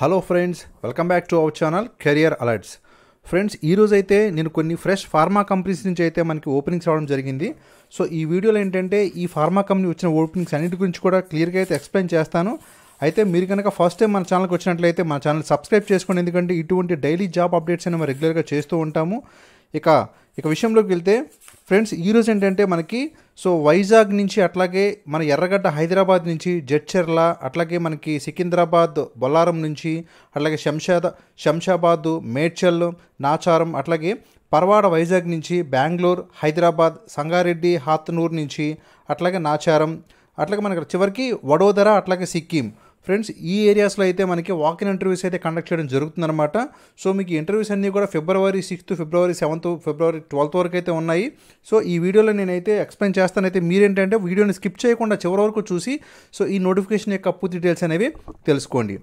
hello friends welcome back to our channel career alerts friends ఈరోజైతే నేను కొన్ని fresh pharma companies నుంచి అయితే మనకి ఓపెనింగ్స్ రావడం జరిగింది సో ఈ వీడియోలో ఏంటంటే ఈ ఫార్మా కంపెనీ వచ్చిన ఓపెనింగ్స్ అన్నిటి గురించి కూడా క్లియర్గా అయితే ఎక్స్ప్లెయిన్ చేస్తాను అయితే మీరు కనుక ఫస్ట్ టైం మన ఛానల్కి వచ్చినట్లయితే మన ఛానల్ సబ్స్క్రైబ్ చేసుకోండి ఎందుకంటే ఇటువంటి డైలీ జాబ్ అప్డేట్స్ అనేవి రెగ్యులర్గా చేస్తూ ఉంటాము ఇక ఇక విషయంలోకి వెళ్తే ఫ్రెండ్స్ ఈరోజు ఏంటంటే మనకి సో వైజాగ్ నుంచి అట్లాగే మన ఎర్రగడ్డ హైదరాబాద్ నుంచి జడ్చెర్ల అట్లాగే మనకి సికింద్రాబాద్ బొల్లారం నుంచి అట్లాగే శంషాద శంషాబాద్ మేడ్చల్ నాచారం అట్లాగే పర్వాడ వైజాగ్ నుంచి బెంగళూరు హైదరాబాద్ సంగారెడ్డి హాత్నూర్ నుంచి అట్లాగే నాచారం అట్లాగే మనకి చివరికి వడోదర అట్లాగే సిక్కిం ఫ్రెండ్స్ ఈ ఏరియాస్లో అయితే మనకి వాకింగ్ ఇంటర్వ్యూస్ అయితే కండక్ట్ చేయడం జరుగుతుందన్నమాట సో మీకు ఇంటర్వ్యూస్ అన్నీ కూడా February sixth February seventh February twelfth వరకు అయితే ఉన్నాయి సో ఈ వీడియోలో నేనైతే ఎక్స్ప్లెయిన్ చేస్తానైతే మీరేంటంటే వీడియోని స్కిప్ చేయకుండా చివరి వరకు చూసి సో ఈ నోటిఫికేషన్ యొక్క పూర్తి డీటెయిల్స్ అనేవి తెలుసుకోండి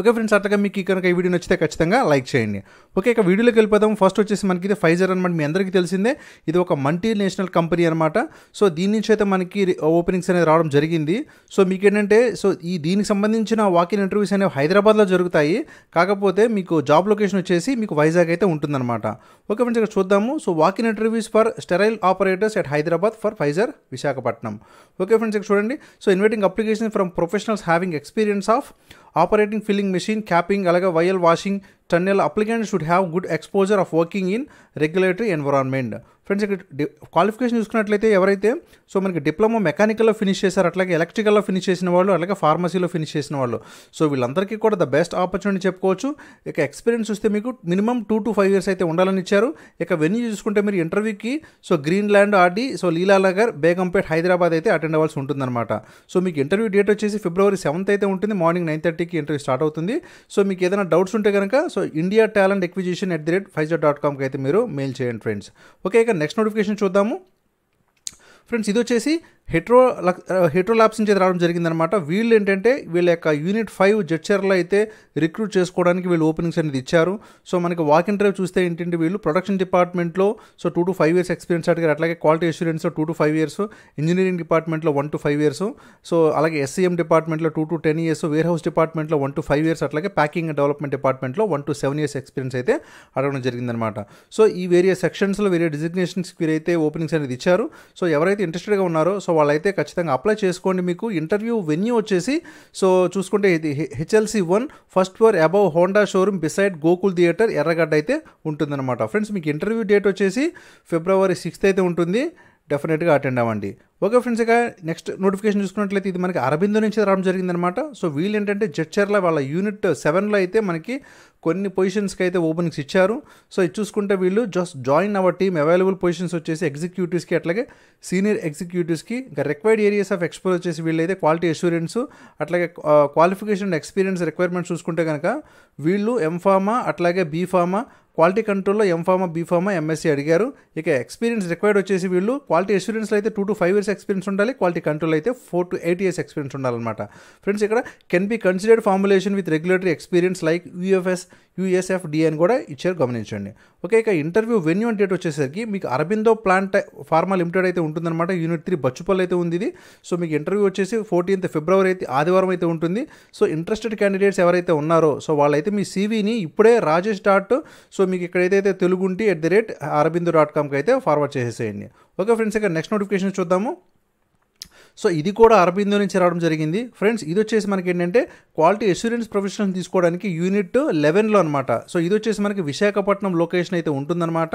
ఓకే ఫ్రెండ్స్ అట్లాగా మీకు కనుక ఈ వీడియో నచ్చితే ఖచ్చితంగా లైక్ చేయండి ఓకే ఇక వీడియోలోకి వెళ్ళిపోదాం ఫస్ట్ వచ్చేసి మనకి ఇది ఫైజర్ అనమాట మీ అందరికీ తెలిసిందే ఇది ఒక మల్టీనేషనల్ కంపెనీ అనమాట సో దీని నుంచి అయితే మనకి ఓపెనింగ్స్ అనేది రావడం జరిగింది సో మీకు ఏంటంటే సో ఈ దీనికి సంబంధించిన వాకిన్ ఇంటర్వ్యూస్ అనేవి హైదరాబాద్లో జరుగుతాయి కాకపోతే మీకు జాబ్ లొకేషన్ వచ్చేసి మీకు వైజాగ్ అయితే ఉంటుందన్నమాట ఓకే ఫ్రెండ్స్ ఇక్కడ చూద్దాము so walk in interviews for sterile operators at Hyderabad for Pfizer Visakhapatnam okay friends ఇక్కడ చూడండి so inviting application from professionals having experience of operating filling machine capping అలాగే vial washing tunnel applicant should have good exposure of working in regulatory environment friends ఇక్కడ qualification చూసుకున్నట్లయితే ఎవరైతే so మనకి diploma మెకానికల్లో finish చేశారు అట్లాగే ఎలక్ట్రికల్లో finish చేసిన వాళ్ళు అలాగే ఫార్మసీలో ఫినిష్ చేసిన వాళ్ళు సో వీళ్ళందరికీ కూడా ద బెస్ట్ ఆపర్చునిటీ చెప్పుకోవచ్చు ఇక ఎక్స్పీరియన్స్ చూస్తే మీకు minimum two to five years అయితే ఉండాలని ఇచ్చారు ఇక వెన్యూ చూసుకుంటే మీరు ఇంటర్వ్యూకి so green land Audi so Leelanagar Begumpet Hyderabad అయితే అటెండ్ అవ్వాల్సి ఉంటుందన్నమాట సో మీకు ఇంటర్వ్యూ డేట్ వచ్చేసి ఫిబ్రవరి సెవెంత్ అయితే ఉంటుంది మార్నింగ్ నైన్ థర్టీకి ఇంటర్వ్యూ స్టార్ట్ అవుతుంది సో మీకు ఏదైనా డౌట్స్ ఉంటే కనుక so India talent acquisition at the rate five Pfizer dot కామ్కి అయితే మీరు మెయిల్ చేయండి ఫ్రెండ్స్ ఓకే ఇక నెక్స్ట్ నోటిఫికేషన్ చూద్దాము ఫ్రెండ్స్ ఇది వచ్చేసి హెట్రో హెట్రో ల్యాబ్స్ నుంచి రావడం జరిగిందనమాట వీళ్ళు ఏంటంటే వీళ్ళ యొక్క యూనిట్ ఫైవ్ జడ్చర్లో అయితే రిక్రూట్ చేసుకోవడానికి వీళ్ళు ఓపెనింగ్స్ అనేది ఇచ్చారు సో మనకి వాక్ ఇన్ డ్రైవ్ చూస్తే ఏంటంటే వీళ్ళు ప్రొడక్షన్ డిపార్ట్మెంట్లో so two to five years experience అడిగారు అట్లాగే quality assurance two to five years engineering డిపార్ట్మెంట్లో one to five years so అలాగే ఎస్సీఎం డిపార్ట్మెంట్లో two to ten years warehouse డిపార్ట్మెంట్లో వన్ టు ఫైవ్ ఇయర్స్ అట్లాగే ప్యాకింగ్ అండ్ డెవలప్మెంట్ డిపార్ట్మెంట్లో one to seven years experience అయితే అడగడం జరిగిందనమాట so ఈ వేరియస్ సెక్షన్స్లో వేరే డిజిగ్నేషన్స్కి వీరైతే ఓపెనింగ్స్ అనేది ఇచ్చారు సో ఎవరైతే ఇంట్రెస్టెడ్గా ఉన్నారో సో వాళ్ళైతే ఖచ్చితంగా అప్లై చేసుకోండి మీకు ఇంటర్వ్యూ వెన్యూ వచ్చేసి సో చూసుకుంటే ఇది HLC one first floor above Honda showroom beside Gokul theatre Erragadda అయితే ఉంటుందన్నమాట ఫ్రెండ్స్ మీకు ఇంటర్వ్యూ డేట్ వచ్చేసి ఫిబ్రవరి సిక్స్త్ అయితే ఉంటుంది డెఫినెట్గా అటెండ్ అవ్వండి ఓకే ఫ్రెండ్స్ ఇక నెక్స్ట్ నోటిఫికేషన్ చూసుకున్నట్లయితే ఇది మనకి అరబిందు నుంచి రావడం జరిగిందనమాట సో వీళ్ళు ఏంటంటే జడ్చర్ల వాళ్ళ యూనిట్ సెవెన్లో అయితే మనకి కొన్ని పొజిషన్స్కి అయితే ఓపెనింగ్స్ ఇచ్చారు సో ఇది చూసుకుంటే వీళ్ళు just join our team available positions వచ్చేసి ఎగ్జిక్యూటివ్స్కి అట్లాగే సీనియర్ ఎగ్జిక్యూటివ్స్కి ఇంకా రిక్వైర్డ్ ఏరియాస్ ఆఫ్ ఎక్స్పోర్ వచ్చేసి వీళ్ళైతే క్వాలిటీ అష్యూరెన్స్ అట్లాగే క్వాలిఫికేషన్ అండ్ ఎక్స్పీరియన్స్ రిక్వైర్మెంట్స్ చూసుకుంటే కనుక వీళ్ళు ఎంఫామా అట్లాగే బీఫామా క్వాలిటీ కంట్రోల్లో ఎంఫామా బీఫామా ఎంఎస్సీ అడిగారు ఇక ఎక్స్పీరియన్స్ రిక్వైర్డ్ వచ్చేసి వీళ్ళు క్వాలిటీ అష్యూరెన్స్లో అయితే two to five years experience ఉండాలి క్వాలిటీ కంట్రోల్ అయితే four to eight years experience ఉండాలన్నమాట ఫ్రెండ్స్ ఇక్కడ can be considered formulation with regulatory experience like UFS USF DN కూడా ఇచ్చారు గమనించండి ఓకే ఇక ఇంటర్వ్యూ వెన్యూ అండ్ డేట్ వచ్చేసరికి మీకు అరబిందో ప్లాంట్ ఫార్మా లిమిటెడ్ అయితే ఉంటుందన్నమాట యూనిట్ త్రీ బచ్చుపల్లి అయితే ఉంది ఇది సో మీకు ఇంటర్వ్యూ వచ్చేసి ఫోర్టీన్త్ ఫిబ్రవరి అయితే ఆదివారం అయితే ఉంటుంది సో ఇంట్రెస్టెడ్ క్యాండిడేట్స్ ఎవరైతే ఉన్నారో సో వాళ్ళైతే మీ సీవీని ఇప్పుడే రాజేష్ డాట్ సో మీకు ఇక్కడైతే తెలుగుంటి at the rate Aurobindo dot కామ్కి అయితే ఫార్వర్డ్ చేసేసేయండి ఓకే ఫ్రెండ్స్ ఇక్కడ నెక్స్ట్ నోటిఫికేషన్ చూద్దాము సో ఇది కూడా అరబిందో నుంచి రావడం జరిగింది ఫ్రెండ్స్ ఇది వచ్చేసి మనకి ఏంటంటే క్వాలిటీ అష్యూరెన్స్ ప్రొఫెషన్ తీసుకోవడానికి యూనిట్ లెవెన్లో అనమాట సో ఇది వచ్చేసి మనకి విశాఖపట్నం లొకేషన్ అయితే ఉంటుందన్నమాట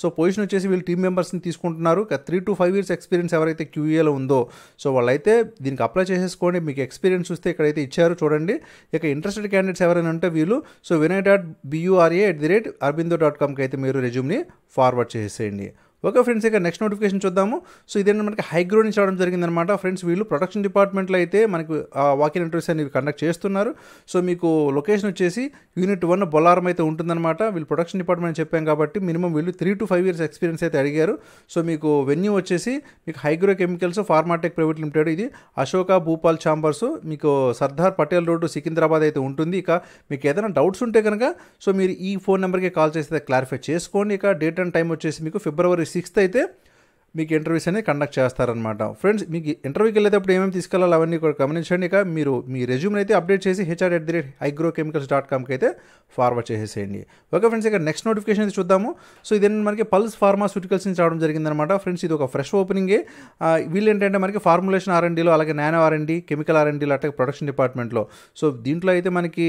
సో పొజిషన్ వచ్చేసి వీళ్ళు టీం మెంబర్స్ని తీసుకుంటున్నారు three to five years experience ఎవరైతే క్యూఏలో ఉందో సో వాళ్ళైతే దీనికి అప్లై చేసేసుకోండి మీకు ఎక్స్పీరియన్స్ చూస్తే ఇక్కడైతే ఇచ్చారు చూడండి ఇక ఇంట్రెస్టెడ్ క్యాండిడేట్స్ ఎవరైనా ఉంటే వీళ్ళు సో వినయ్ డాట్ బియూఆర్ఏ at the rate Aurobindo dot కామ్కి అయితే మీరు రెజ్యూమ్ని ఫార్వర్డ్ చేసేయండి ఓకే ఫ్రెండ్స్ ఇక నెక్స్ట్ నోటిఫికేషన్ చూద్దాము సో ఇదేంటి మనకి హైగ్రో నుంచి రావడం జరిగిందనమాట ఫ్రెండ్స్ వీళ్ళు ప్రొడక్షన్ డిపార్ట్మెంట్లో అయితే మనకి వాకింగ్ ఇంటర్వ్యూస్ అనేవి కండక్ట్ చేస్తున్నారు సో మీకు లొకేషన్ వచ్చేసి యూనిట్ వన్ బొలారం అయితే ఉంటుందన్నమాట వీళ్ళు ప్రొడక్షన్ డిపార్ట్మెంట్ చెప్పాం కాబట్టి మినిమం వీళ్ళు three to five years experience అయితే అడిగారు సో మీకు వెన్యూ వచ్చేసి మీకు Hygro chemicals Pharmatech private limited ఇది అశోక భూపాల్ ఛాంబర్స్ మీకు సర్దార్ పటేల్ రోడ్డు సికింద్రాబాద్ అయితే ఉంటుంది ఇక మీకు ఏదైనా డౌట్స్ ఉంటే కనుక సో మీరు ఈ ఫోన్ నెంబర్కి కాల్ చేస్తే క్లారిఫై చేసుకోండి ఇక డేట్ అండ్ టైం వచ్చేసి మీకు ఫిబ్రవరి సిక్స్త్ అయితే మీకు ఇంటర్వ్యూస్ అనేది కండక్ట్ చేస్తారనమాట ఫ్రెండ్స్ మీకు ఇంటర్వ్యూకి వెళ్ళేటప్పుడు ఏమేమి తీసుకెళ్ళాలి అవన్నీ కూడా గమనించండి ఇక మీరు మీ రెజ్యూమ్ని అయితే అప్డేట్ చేసి HR at the rate Hygro chemicals dot కామ్కి అయితే ఫార్వర్డ్ చేసేసేయండి ఓకే ఫ్రెండ్స్ ఇక నెక్స్ట్ నోటిఫికేషన్ అయితే చూద్దాము సో ఇది మనకి పల్స్ ఫార్మాస్యూటికల్స్ నుంచి రావడం జరిగిందనమాట ఫ్రెండ్స్ ఇది ఒక ఫ్రెష్ ఓపెనింగే వీళ్ళు ఏంటంటే మనకి ఫార్ములేషన్ ఆర్ఎండీలో అలాగే నానో ఆర్ఎండీ కెమికల్ ఆర్ఎండీలో అట్లా ప్రొడక్షన్ డిపార్ట్మెంట్లో సో దీంట్లో అయితే మనకి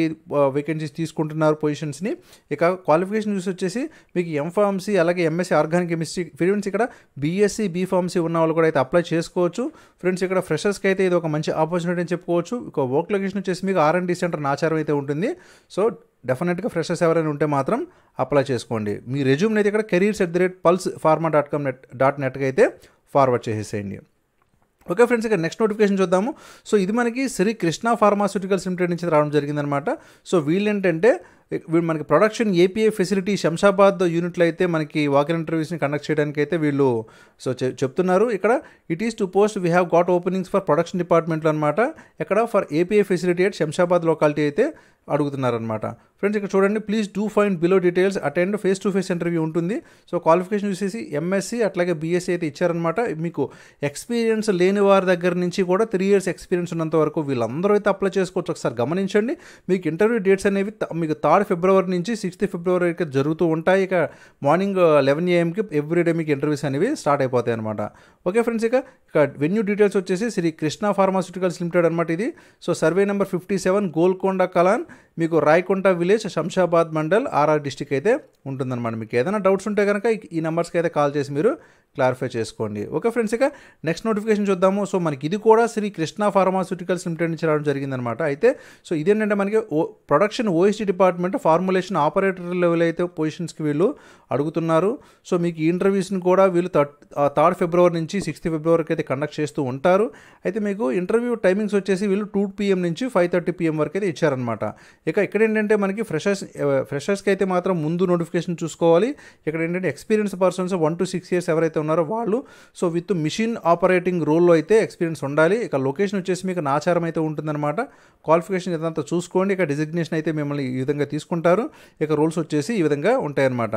వేకెన్సీస్ తీసుకుంటున్నారు పొజిషన్స్ని ఇక క్వాలిఫికేషన్ చూసి వచ్చేసి మీకు ఎంఫార్మసీ అలాగే ఎంఎస్సీ ఆర్గానిక్ కెమిస్ట్రీ ఫిరివెన్స్ ఇక్కడ బీఎస్ బీఎస్సీ బీఫార్మసీ ఉన్న వాళ్ళు కూడా అయితే అప్లై చేసుకోవచ్చు ఫ్రెండ్స్ ఇక్కడ ఫ్రెషర్స్కి అయితే ఇది ఒక మంచి ఆపర్చునిటీ అని చెప్పుకోవచ్చు ఇక వర్క్ లొకేషన్ వచ్చేసి మీకు ఆర్ అండ్ సెంటర్ నాచారం అయితే ఉంటుంది సో డెఫినెట్గా ఫ్రెషర్స్ ఎవరైనా ఉంటే మాత్రం అప్లై చేసుకోండి మీ రెజ్యూమ్ అయితే ఇక్కడ careers at the rate pulse pharma dot com net dot నెట్కి అయితే ఫార్వర్డ్ చేసేసేయండి ఓకే ఫ్రెండ్స్ ఇక్కడ నెక్స్ట్ నోటిఫికేషన్ చూద్దాము సో ఇది మనకి శ్రీ కృష్ణ ఫార్మాస్యూటికల్స్ లిమిటెడ్ నుంచి రావడం జరిగిందనమాట సో వీళ్ళు ఏంటంటే వీళ్ళు మనకి ప్రొడక్షన్ ఏపీఏ ఫెసిలిటీ శంషాబాద్ యూనిట్లు అయితే మనకి వాకింగ్ ఇంటర్వ్యూస్ని కండక్ట్ చేయడానికి అయితే వీళ్ళు సో చెప్తున్నారు ఇక్కడ it is to post we have got openings for production డిపార్ట్మెంట్లో అనమాట ఇక్కడ for APA facility at Shamshabad locality అయితే అడుగుతున్నారనమాట ఫ్రెండ్స్ ఇక్కడ చూడండి please do find below details attend face to face interview ఉంటుంది సో క్వాలిఫికేషన్ చూసేసి ఎంఎస్సి అట్లాగే బీఎస్సీ అయితే ఇచ్చారనమాట మీకు ఎక్స్పీరియన్స్ లేని వారి దగ్గర నుంచి కూడా త్రీ ఇయర్స్ ఎక్స్పీరియన్స్ ఉన్నంత వరకు వీళ్ళందరూ అయితే అప్లై చేసుకోవచ్చు ఒకసారి గమనించండి మీకు ఇంటర్వ్యూ డేట్స్ అనేవి మీకు థర్డ్ ఫిబ్రవరి నుంచి సిక్స్త్ ఫిబ్రవరికి జరుగుతూ ఉంటాయి ఇక మార్నింగ్ లెవెన్ ఏఎంకి ఎవ్రీడే మీకు ఇంటర్వ్యూస్ అనేవి స్టార్ట్ అయిపోతాయి అనమాట ఓకే ఫ్రెండ్స్ ఇక ఇక వెన్యూ డీటెయిల్స్ వచ్చేసి శ్రీ కృష్ణ ఫార్మాస్యూటికల్స్ లిమిటెడ్ అనమాట ఇది so survey number fifty seven Golconda Kalan మీకు Rayakunta village Shamshabad mandal RR district అయితే ఉంటుందన్నమాట మీకు ఏదైనా డౌట్స్ ఉంటే కనుక ఈ నెంబర్స్కి అయితే కాల్ చేసి మీరు క్లారిఫై చేసుకోండి ఓకే ఫ్రెండ్స్ ఇక నెక్స్ట్ నోటిఫికేషన్ చూద్దాము సో మనకి ఇది కూడా శ్రీ కృష్ణ ఫార్మాస్యూటికల్స్ లిమిటెడ్ నుంచి రావడం జరిగిందనమాట అయితే సో ఇదేంటంటే మనకి production OST department formulation operator level అయితే పొజిషన్స్కి వీళ్ళు అడుగుతున్నారు సో మీకు ఇంటర్వ్యూస్ని కూడా వీళ్ళు థర్డ్ థర్డ్ ఫిబ్రవరి నుంచి సిక్స్త్ ఫిబ్రవరికి అయితే కండక్ట్ చేస్తూ ఉంటారు అయితే మీకు ఇంటర్వ్యూ టైమింగ్స్ వచ్చేసి వీళ్ళు టూ పిఎం నుంచి ఫైవ్ థర్టీ పిఎం వరకు అయితే ఇచ్చారనమాట ఇక ఇక్కడ ఏంటంటే మనకి ఫ్రెషర్స్ ఫ్రెషర్స్కి అయితే మాత్రం ముందు నోటిఫికేషన్ చూసుకోవాలి ఇక్కడ ఏంటంటే experience persons one to six years ఎవరైతే ఉన్నారో వాళ్ళు సో విత్ మిషన్ ఆపరేటింగ్ రోల్లో అయితే ఎక్స్పీరియన్స్ ఉండాలి ఇక లొకేషన్ వచ్చేసి మీకు నాచారం అయితే ఉంటుందన్నమాట క్వాలిఫికేషన్ ఇదంతా చూసుకోండి ఇక డిజిగ్నేషన్ అయితే మిమ్మల్ని ఈ విధంగా తీసుకుంటారు ఇక రోల్స్ వచ్చేసి ఈ విధంగా ఉంటాయన్నమాట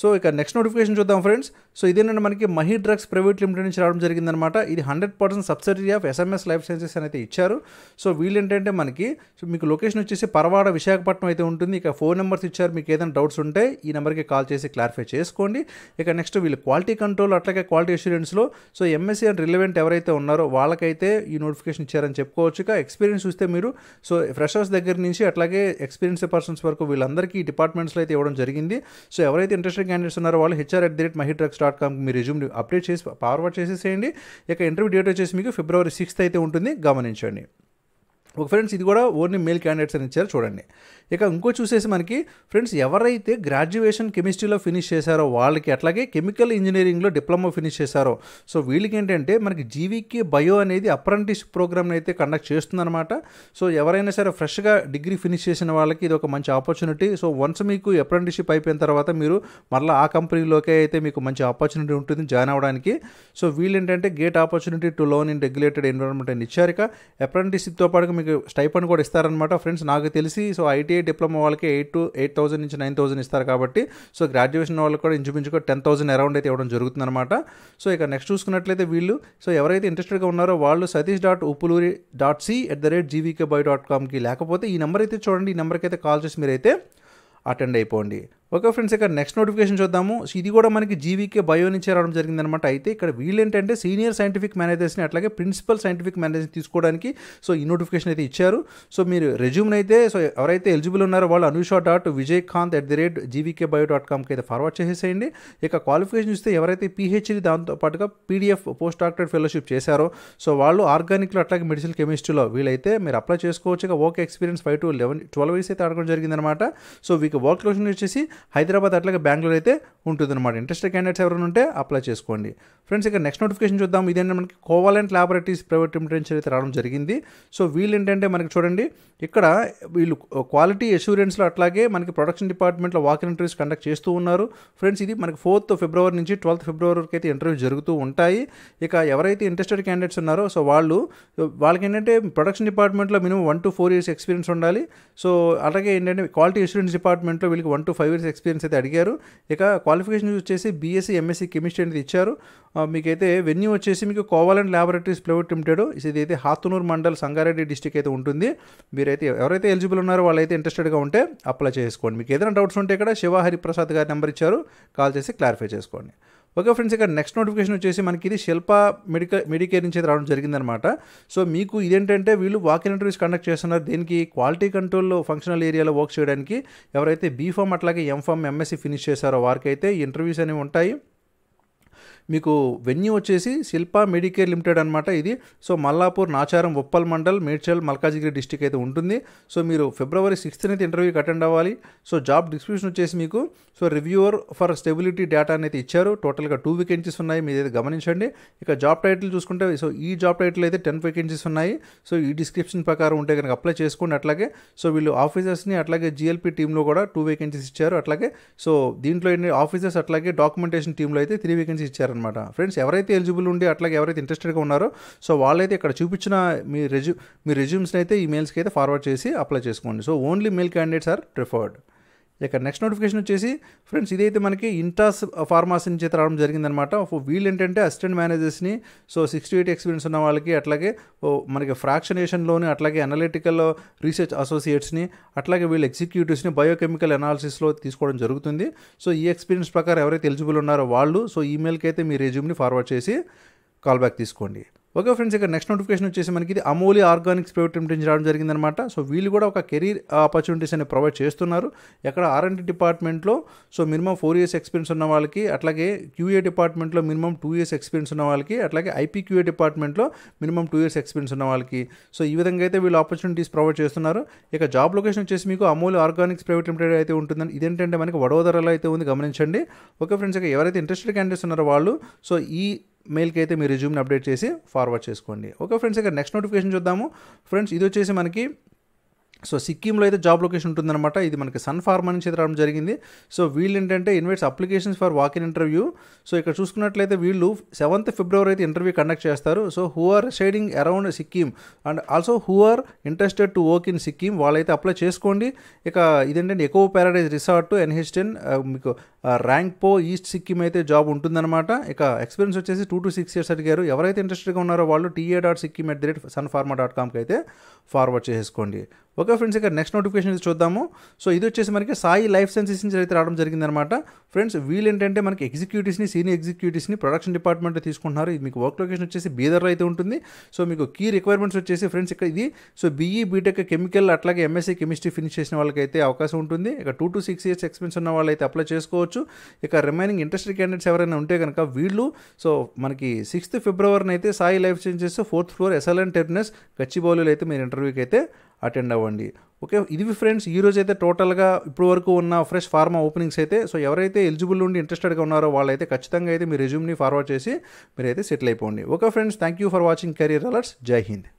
సో ఇక నెక్స్ట్ నోటిఫికేషన్ చూద్దాం ఫ్రెండ్స్ సో ఇదేనండి మనకి మహీ డ్రగ్స్ ప్రైవేట్ లిమిటెడ్ నుంచి రావడం జరిగిందనమాట ఇది hundred percent subsidy of SMS life sciences అయితే ఇచ్చారు సో వీళ్ళు ఏంటంటే మనకి సో మీకు లొకేషన్ వచ్చేసి పరవాడ విశాఖపట్నం అయితే ఉంటుంది ఇక ఫోన్ నెంబర్స్ ఇచ్చారు మీకు ఏదైనా డౌట్స్ ఉంటే ఈ నెంబర్కి కాల్ చేసి క్లారిఫై చేసుకోండి ఇక నెక్స్ట్ వీళ్ళు క్వాలిటీ కంట్రోల్ అట్లాగే క్వాలిటీ అష్యూరెన్స్లో సో ఎంఎస్సీ అండ్ రిలవెంట్ ఎవరైతే ఉన్నారో వాళ్ళకైతే ఈ నోటిఫికేషన్ ఇచ్చారని చెప్పుకోవచ్చు ఇక ఎక్స్పీరియన్స్ చూస్తే మీరు సో ఫ్రెషర్స్ దగ్గర నుంచి అట్లాగే ఎక్స్పీరియన్స్ పర్సన్స్ వరకు వీళ్ళందరికీ ఈ డిపార్ట్మెంట్స్లో అయితే ఇవ్వడం జరిగింది సో ఎవరైతే ఇంట్రెస్ట్ మిలిటరీ క్యాండిడేట్స్ ఉన్నారో వాళ్ళు HR at the rate Mahi drugs dot కామ్కి మీ రెజ్యూమ్ని అప్డేట్ చేసి ఫార్వర్డ్ చేసేసేయండి ఇక ఇంటర్వ్యూ డేట్ వచ్చేసి మీకు ఫిబ్రవరి సిక్స్త్ అయితే ఉంటుంది గమనించండి ఒక ఫ్రెండ్స్ ఇది కూడా ఓన్లీ మేల్ క్యాండిడేట్స్ అని ఇచ్చారు చూడండి ఇక ఇంకో చూసేసి మనకి ఫ్రెండ్స్ ఎవరైతే గ్రాడ్యుయేషన్ కెమిస్ట్రీలో ఫినిష్ చేశారో వాళ్ళకి అట్లాగే కెమికల్ ఇంజనీరింగ్లో డిప్లొమా ఫినిష్ చేశారో సో వీళ్ళకి ఏంటంటే మనకి జీవీకే బయో అనేది అప్రెంటిస్ ప్రోగ్రామ్ని అయితే కండక్ట్ చేస్తుందన్నమాట సో ఎవరైనా సరే ఫ్రెష్గా డిగ్రీ ఫినిష్ చేసిన వాళ్ళకి ఇది ఒక మంచి ఆపర్చునిటీ సో వన్స్ మీకు అప్రెంటిషిప్ అయిపోయిన తర్వాత మీరు మళ్ళీ ఆ కంపెనీలోకే అయితే మీకు మంచి ఆపర్చునిటీ ఉంటుంది జాయిన్ అవ్వడానికి సో వీళ్ళు ఏంటంటే great opportunity to learn in regulated environment అని ఇచ్చారు ఇక అప్రెంటిషిప్తో పాటు మీకు స్టైపండ్ కూడా ఇస్తారనమాట ఫ్రెండ్స్ నాకు తెలిసి సో ఐటీ ఐటీఐ డిప్లొమా వాళ్ళకి ఎయిట్ టు ఎయిట్ థౌసండ్ నుంచి నైన్ థౌసండ్ ఇస్తారు కాబట్టి సో గ్రాడ్యుయేషన్ వాళ్ళకి కూడా ఇంచుమించుగా టెన్ థౌసండ్ అరౌండ్ అయితే ఇవ్వడం జరుగుతుంది అనమాట సో ఇక నెక్స్ట్ చూసుకున్నట్లయితే వీళ్ళు సో ఎవరైతే ఇంట్రెస్టెడ్గా ఉన్నారో వాళ్ళు Satish dot Uppuluri dot C at the rate GVK bio dot కామ్కి లేకపోతే ఈ నెంబర్ అయితే చూడండి ఈ నెంబర్కి అయితే కాల్ చేసి మీరైతే అటెండ్ అయిపోండి ఓకే ఫ్రెండ్స్ ఇక్కడ నెక్స్ట్ నోటిఫికేషన్ చూద్దాము ఇది కూడా మనకి జీవీకే బయో నుంచి రావడం జరిగిందనమాట అయితే ఇక్కడ వీళ్ళేంటంటే సీనియర్ సైంటిఫిక్ మేనేజర్స్ని అట్లాగే ప్రిన్సిపల్ సైంటిఫిక్ మేనేజర్ని తీసుకోవడానికి సో ఈ నోటిఫికేషన్ అయితే ఇచ్చారు సో మీరు రెజ్యూమ్ని అయితే సో ఎవరైతే ఎలిజిబుల్ ఉన్నారో వాళ్ళు Anusha dot Vijaykanth at the rate GVK bio dot కామ్కి అయితే ఫార్వర్డ్ చేసేసేయండి ఇక క్వాలిఫికేషన్ చూస్తే ఎవరైతే పీహెచ్డీ దాంతో పాటుగా పీడిఎఫ్ పోస్ట్ డాక్టరేట్ ఫెలోషిప్ చేశారో సో వాళ్ళు ఆర్గానిక్లో అట్లాగే మెడిసిన్ కెమిస్ట్రీలో వీళ్ళైతే మీరు అప్లై చేసుకోవచ్చు ఇక work experience five to eleven twelve years అయితే ఆడడం జరిగిందనమాట సో వీకి వర్క్ లోషన్ వచ్చేసి హైదరాబాద్ అట్లాగే బెంగళూరు అయితే ఉంటుందన్నమాట ఇంట్రెస్టెడ్ క్యాండిడేట్స్ ఎవరైనా ఉంటే అప్లై చేసుకోండి ఫ్రెండ్స్ ఇక నెక్స్ట్ నోటిఫికేషన్ చూద్దాం ఇదేంటే మనకి కోవాలెంట్ ల్యాబొరేటరీస్ ప్రైవేట్ లిమిటెడ్ అయితే రావడం జరిగింది సో వీళ్ళు ఏంటంటే మనకి చూడండి ఇక్కడ వీళ్ళు క్వాలిటీ అష్యూరెన్స్లో అట్లాగే మనకి ప్రొడక్షన్ డిపార్ట్మెంట్లో వాకింగ్ ఇంటర్వ్యూస్ కండక్ట్ చేస్తూ ఉన్నారు ఫ్రెండ్స్ ఇది మనకి ఫోర్త్ ఫిబ్రవరి నుంచి ట్వెల్త్ ఫిబ్రవరి వరకు అయితే ఇంటర్వ్యూ జరుగుతూ ఉంటాయి ఇక ఎవరైతే ఇంట్రెస్టెడ్ క్యాండిడేట్స్ ఉన్నారో సో వాళ్ళు వాళ్ళకి ఏంటంటే ప్రొడక్షన్ డిపార్ట్మెంట్లో minimum one to four years experience ఉండాలి సో అలాగే ఏంటంటే క్వాలిటీ అష్యూరెన్స్ డిపార్ట్మెంట్లో వీళ్ళకి one to five years experience అయితే అడిగారు ఇక క్వాలిఫికేషన్ వచ్చేసి బీఎస్సీ ఎంఎస్సీ కెమిస్ట్రీ అనేది ఇచ్చారు మీకైతే వెన్యూ వచ్చేసి మీకు కోవాలండ్ ల్యాబొరేటరీస్ ప్రైవేట్ లిమిటెడ్ ఇదైతే హాతునూర్ మండల్ సంగారెడ్డి డిస్టిక్ అయితే ఉంటుంది మీరైతే ఎవరైతే ఎలిజిబుల్ ఉన్నారో వాళ్ళైతే ఇంట్రెస్టెడ్గా ఉంటే అప్లై చేసుకోండి మీకు ఏదైనా డౌట్స్ ఉంటే ఇక్కడ శివ హరిప్రసాద్ గారి నెంబర్ ఇచ్చారు కాల్ చేసి క్లారిఫై చేసుకోండి ఓకే ఫ్రెండ్స్ ఇక్కడ నెక్స్ట్ నోటిఫికేషన్ వచ్చేసి మనకి ఇది శిల్ప మెడికల్ మెడికేర్ నుంచి రావడం జరిగిందనమాట సో మీకు ఇదేంటంటే వీళ్ళు వాకింగ్ ఇంటర్వ్యూస్ కండక్ట్ చేస్తున్నారు దీనికి క్వాలిటీ కంట్రోల్ ఫంక్షనల్ ఏరియాలో వర్క్ చేయడానికి ఎవరైతే బీఫామ్ అట్లాగే ఎంఫామ్ ఎంఎస్సీ ఫినిష్ చేశారో వారికి అయితే ఇంటర్వ్యూస్ అనేవి ఉంటాయి మీకు వెన్యూ వచ్చేసి శిల్ప మెడికేర్ లిమిటెడ్ అనమాట ఇది సో మల్లాపూర్ నాచారం ఉప్పల్ మండల్ మేడ్చల్ మల్కాజిగిరి డిస్టిక్ అయితే ఉంటుంది సో మీరు ఫిబ్రవరి సిక్స్త్ అయితే ఇంటర్వ్యూకి అటెండ్ అవ్వాలి సో జాబ్ డిస్క్రిప్షన్ వచ్చేసి మీకు so reviewer for stability data అనేది ఇచ్చారు టోటల్గా టూ వేకెన్సీస్ ఉన్నాయి మీరు అయితే గమనించండి ఇక జాబ్ టైటిల్ చూసుకుంటే సో ఈ జాబ్ టైటిల్ అయితే టెన్ వేకెన్సీస్ ఉన్నాయి సో ఈ డిస్క్రిప్షన్ ప్రకారం ఉంటే కనుక అప్లై చేసుకోండి అట్లాగే సో వీళ్ళు ఆఫీసర్స్ని అట్లాగే జిఎల్పి టీంలో కూడా టూ వేకెన్సీస్ ఇచ్చారు అట్లాగే సో దీంట్లో ఆఫీసర్స్ అట్లాగే డాక్యుమెంటేషన్ టీంలో అయితే త్రీ వేకెన్సీస్ ఇచ్చారు అనమాట ఫ్రెండ్స్ ఎవరైతే ఎలిజిబుల్ ఉండి అట్లాగే ఎవరైతే ఇంట్రెస్టెడ్గా ఉన్నారో సో వాళ్ళైతే ఇక్కడ చూపించిన మీ రెజ్యూ మీ రెజ్యూమ్స్ని అయితే ఈ మెయిల్స్కి అయితే ఫార్వర్డ్ చేసి అప్లై చేసుకోండి so only mail candidates are preferred ఇక నెక్స్ట్ నోటిఫికేషన్ వచ్చేసి ఫ్రెండ్స్ ఇదైతే మనకి ఇంటాస్ ఫార్మాసీ నుంచి రావడం జరిగిందనమాట వీళ్ళు ఏంటంటే అసిస్టెంట్ మేనేజర్స్ని సో సిక్స్టీ ఎయిట్ ఎక్స్పీరియన్స్ ఉన్న వాళ్ళకి అట్లాగే మనకి ఫ్రాక్షనేషన్లోని అట్లాగే అనలిటికల్ రీసెర్చ్ అసోసియేట్స్ని అట్లాగే వీళ్ళు ఎగ్జిక్యూటివ్స్ని బయోకెమికల్ అనాలిసిస్లో తీసుకోవడం జరుగుతుంది సో ఈ ఎక్స్పీరియన్స్ ప్రకారం ఎవరైతే ఎలిజిబుల్ ఉన్నారో వాళ్ళు సో ఈమెయిల్కి అయితే మీ రెజ్యూమ్ని ఫార్వర్డ్ చేసి కాల్ బ్యాక్ తీసుకోండి ఓకే ఫ్రెండ్స్ ఇక్కడ నెక్స్ట్ నోటిఫికేషన్ వచ్చేసి మనకి ఇది అమూలి ఆర్గానిక్స్ ప్రైవేట్ లిమిటెడ్ రావడం జరిగిందనమాట సో వీళ్ళు కూడా ఒక కెరీర్ ఆపర్చునిటీస్ అనేవి ప్రొవైడ్ చేస్తున్నారు ఎక్కడ ఆర్ఎంటీ డిపార్ట్మెంట్లో so minimum four years experience ఉన్న వాళ్ళకి అట్లాగే క్యూఏ డిపార్ట్మెంట్లో మినిమం టూ ఇయర్స్ ఎక్స్పీరియన్స్ ఉన్న వాళ్ళకి అట్లాగే ఐపీక్యూఏ డిపార్ట్మెంట్లో మినిమం టూ ఇయర్స్ ఎక్స్పీరియన్స్ ఉన్న వాళ్ళకి సో ఈ విధంగా అయితే వీళ్ళు ఆపర్చునిటీస్ ప్రొవైడ్ చేస్తున్నారు ఇక జాబ్ లొకేషన్ వచ్చేసి మీకు అమూలి ఆర్గానిక్స్ ప్రైవేట్ లిమిటెడ్ అయితే ఉంటుందని ఇదేంటంటే మనకి వడోదరలో అయితే ఉంది గమనించండి ఓకే ఫ్రెండ్స్ ఇక ఎవరైతే ఇంట్రెస్టెడ్ క్యాండిడేట్స్ ఉన్నారో వాళ్ళు సో ఈ మెయిల్కి అయితే మీ రిజ్యూమ్ని అప్డేట్ చేసి ఫార్వర్డ్ చేసుకోండి ఓకే ఫ్రెండ్స్ ఇక్కడ నెక్స్ట్ నోటిఫికేషన్ చూద్దాము ఫ్రెండ్స్ ఇది వచ్చేసి మనకి సో సిక్కింలో అయితే జాబ్ లొకేషన్ ఉంటుందన్నమాట ఇది మనకి సన్ ఫార్మా నుంచి రావడం జరిగింది సో వీళ్ళు ఏంటంటే invites applications for walk in interview so ఇక్కడ చూసుకున్నట్లయితే వీళ్ళు సెవెంత్ ఫిబ్రవరి అయితే ఇంటర్వ్యూ కండక్ట్ చేస్తారు so who are shading around Sikkim and also who are interested to work in Sikkim వాళ్ళైతే అప్లై చేసుకోండి ఇక ఇదేంటంటే ఎకో ప్యారాడైజ్ రిసార్ట్ టెన్ మీకు ర్యాంక్ పో ఈస్ట్ సిక్కిం అయితే జాబ్ ఉంటుందన్నమాట ఇక ఎక్స్పీరియన్స్ వచ్చేసి టూ టు సిక్స్ ఇయర్స్ అడిగారు ఎవరైతే ఇంట్రెస్టెడ్గా ఉన్నారో వాళ్ళు TA dot Sikkim at the rate Sun Pharma dot కామ్కి అయితే ఫార్వర్డ్ చేసుకోండి ఓకే ఫ్రెండ్స్ ఇక నెక్స్ట్ నోటిఫికేషన్ చూద్దాము సో ఇది వచ్చేసి మనకి సాయి లైఫ్ సైన్సెస్ నుంచి అయితే రావడం జరిగిందనమాట ఫ్రెండ్స్ వీళ్ళు ఏంటంటే మనకి ఎగ్జిక్యూటివ్స్ని సీనియర్ ఎగ్జిక్యూటివ్స్ని ప్రొడక్షన్ డిపార్ట్మెంట్ తీసుకుంటున్నారు ఇది మీకు వర్క్ లొకేషన్ వచ్చేసి బీదర్లో అయితే ఉంటుంది సో మీకు కీ రిక్వైర్మెంట్స్ వచ్చేసి ఫ్రెండ్స్ ఇక్కడ ఇది సో బీఈ బీటెక్ కెమికల్ అట్లాగే ఎంఎస్సీ కెమిస్ట్రీ ఫినిష్ చేసిన వాళ్ళకి అయితే అవకాశం ఉంటుంది ఇక two to six years experience ఉన్న వాళ్ళు అయితే అప్లై చేసుకోవచ్చు చేసుకోవచ్చు ఇక రిమైనింగ్ ఇంట్రెస్ట్ క్యాండిడేట్స్ ఎవరైనా ఉంటే కనుక వీళ్ళు సో మనకి సిక్స్త్ ఫిబ్రవరిని అయితే Sai life changes fourth floor SLN terminus గచ్చిబౌలిలో అయితే మీరు ఇంటర్వ్యూకి అయితే అటెండ్ అవ్వండి ఓకే ఇది ఫ్రెండ్స్ ఈరోజు అయితే టోటల్గా ఇప్పుడు వరకు ఉన్న ఫ్రెష్ ఫార్మా ఓపెనింగ్స్ అయితే సో ఎవరైతే ఎలిజిబుల్ ఉండి ఇంట్రెస్టెడ్గా ఉన్నారో వాళ్ళైతే ఖచ్చితంగా అయితే మీ రెజ్యూమ్ని ఫార్వర్డ్ చేసి మీరైతే సెటిల్ అయిపోండి okay friends thank you for watching career alerts Jai Hind